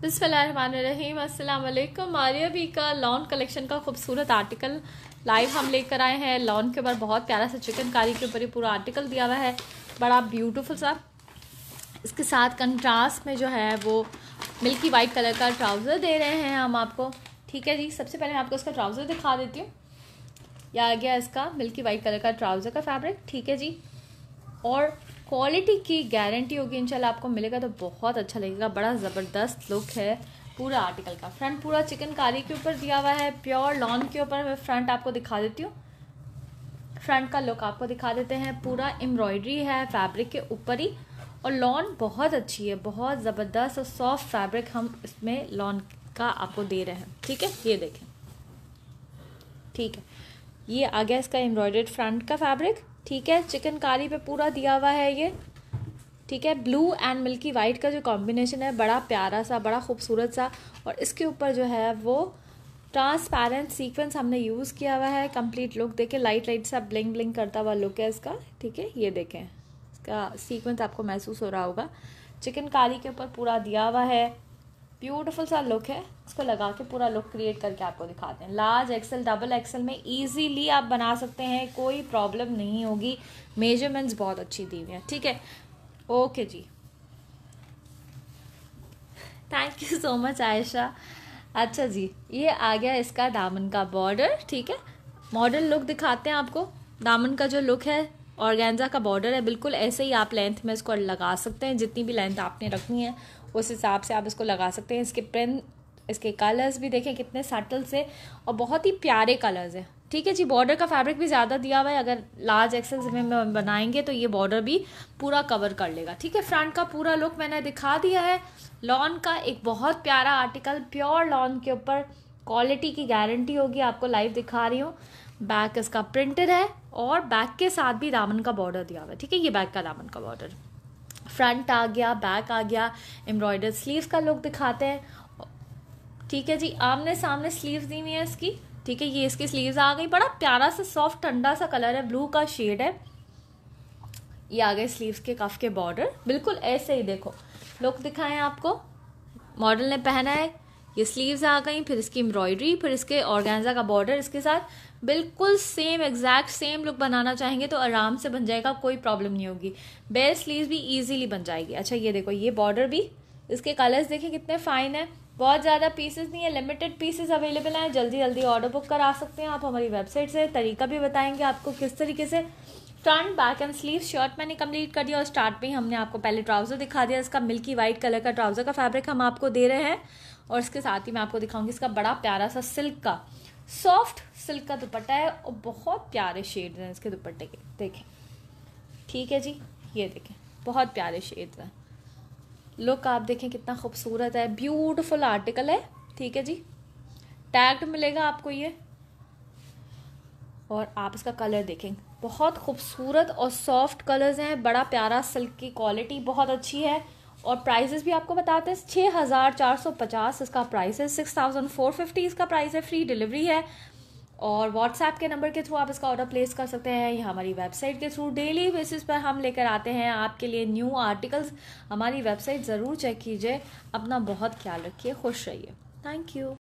बिसमीम अल्लाम Maria B का लॉन कलेक्शन का खूबसूरत आर्टिकल लाइव हम लेकर आए हैं लॉन के ऊपर बहुत प्यारा सा चिकनकारी के ऊपर ये पूरा आर्टिकल दिया हुआ है बड़ा ब्यूटीफुल सा इसके साथ कंट्रास्ट में जो है वो मिल्की वाइट कलर का ट्राउज़र दे रहे हैं हम आपको ठीक है जी सबसे पहले मैं आपको इसका ट्राउज़र दिखा देती हूँ यह आ गया इसका मिल्की वाइट कलर का ट्राउज़र का फैब्रिक ठीक है जी और क्वालिटी की गारंटी होगी इंशाल्लाह आपको मिलेगा तो बहुत अच्छा लगेगा बड़ा ज़बरदस्त लुक है पूरा आर्टिकल का फ्रंट पूरा चिकनकारी के ऊपर दिया हुआ है प्योर लॉन के ऊपर मैं फ्रंट आपको दिखा देती हूँ फ्रंट का लुक आपको दिखा देते हैं पूरा एम्ब्रॉयडरी है फैब्रिक के ऊपर ही और लॉन बहुत अच्छी है बहुत ज़बरदस्त और सॉफ्ट फैब्रिक हम इसमें लॉन का आपको दे रहे हैं ठीक है ये देखें ठीक है ये आ गया इसका एम्ब्रॉयडर्ड फ्रंट का फैब्रिक ठीक है चिकन कारी पे पूरा दिया हुआ है ये ठीक है ब्लू एंड मिल्की वाइट का जो कॉम्बिनेशन है बड़ा प्यारा सा बड़ा खूबसूरत सा और इसके ऊपर जो है वो ट्रांसपेरेंट सीक्वेंस हमने यूज़ किया हुआ है कंप्लीट लुक देखें लाइट लाइट सा ब्लिंग ब्लिंग करता हुआ लुक है इसका ठीक है ये देखें इसका सीक्वेंस आपको महसूस हो रहा होगा चिकन कारी के ऊपर पूरा दिया हुआ है ब्यूटीफुल सा लुक है इसको लगा के पूरा लुक क्रिएट करके आपको दिखाते हैं लार्ज एक्सेल डबल एक्सेल में इजीली आप बना सकते हैं कोई प्रॉब्लम नहीं होगी मेजरमेंट्स बहुत अच्छी दी हुई हैं ठीक है ओके जी thank you so much Ayesha अच्छा जी ये आ गया इसका दामन का बॉर्डर ठीक है मॉडल लुक दिखाते हैं आपको दामन का जो लुक है ऑर्गेंजा का बॉर्डर है बिल्कुल ऐसे ही आप लेंथ में इसको लगा सकते हैं जितनी भी लेंथ आपने रखनी है उस हिसाब से आप इसको लगा सकते हैं इसके प्रिंट इसके कलर्स भी देखें कितने सटल से और बहुत ही प्यारे कलर्स हैं ठीक है जी बॉर्डर का फैब्रिक भी ज़्यादा दिया हुआ है अगर लार्ज एक्सेस में बनाएंगे तो ये बॉर्डर भी पूरा कवर कर लेगा ठीक है फ्रंट का पूरा लुक मैंने दिखा दिया है लॉन का एक बहुत प्यारा आर्टिकल प्योर लॉन के ऊपर क्वालिटी की गारंटी होगी आपको लाइव दिखा रही हूँ बैक इसका प्रिंटेड है और बैक के साथ भी दामन का बॉर्डर दिया हुआ है ठीक है ये बैक का दामन का बॉर्डर फ्रंट आ गया बैक आ गया एम्ब्रॉयडर स्लीव का लुक दिखाते हैं ठीक है जी आमने सामने स्लीव दी हुई है इसकी ठीक है ये इसकी स्लीव्स आ गई बड़ा प्यारा सा सॉफ्ट ठंडा सा कलर है ब्लू का शेड है ये आ गए स्लीव्स के कफ के बॉर्डर बिल्कुल ऐसे ही देखो लुक दिखाएं आपको मॉडल ने पहना है ये स्लीव्स आ गई फिर इसकी एम्ब्रॉयडरी फिर इसके ऑर्गेन्जा का बॉर्डर इसके साथ बिल्कुल सेम एग्जैक्ट सेम लुक बनाना चाहेंगे तो आराम से बन जाएगा कोई प्रॉब्लम नहीं होगी बेल स्लीव भी ईजिली बन जाएगी अच्छा ये देखो ये बॉर्डर भी इसके कलर्स देखिए कितने फाइन है बहुत ज़्यादा पीसेस नहीं है लिमिटेड पीसेस अवेलेबल हैं जल्दी जल्दी ऑर्डर बुक करा सकते हैं आप हमारी वेबसाइट से तरीका भी बताएंगे आपको किस तरीके से front back and sleeve shirt मैंने कंप्लीट कर दिया और स्टार्ट में ही हमने आपको पहले ट्राउज़र दिखा दिया इसका मिल्की वाइट कलर का ट्राउज़र का फैब्रिक हम आपको दे रहे हैं और इसके साथ ही मैं आपको दिखाऊंगी इसका बड़ा प्यारा सा सिल्क का सॉफ्ट सिल्क का दुपट्टा है और बहुत प्यारे शेड हैं इसके दुपट्टे के देखें ठीक है जी ये देखें बहुत प्यारे शेड हैं लुक आप देखें कितना खूबसूरत है ब्यूटीफुल आर्टिकल है ठीक है जी टैग्ड मिलेगा आपको ये और आप इसका कलर देखें बहुत खूबसूरत और सॉफ्ट कलर्स हैं बड़ा प्यारा सिल्क की क्वालिटी बहुत अच्छी है और प्राइजेस भी आपको बताते हैं छः हज़ार चार सौ पचास इसका प्राइस है सिक्स थाउजेंड फोर फिफ्टी इसका प्राइस है फ्री डिलीवरी है और व्हाट्सएप के नंबर के थ्रू आप इसका ऑर्डर प्लेस कर सकते हैं या हमारी वेबसाइट के थ्रू डेली बेसिस पर हम लेकर आते हैं आपके लिए न्यू आर्टिकल्स हमारी वेबसाइट ज़रूर चेक कीजिए अपना बहुत ख्याल रखिए खुश रहिए थैंक यू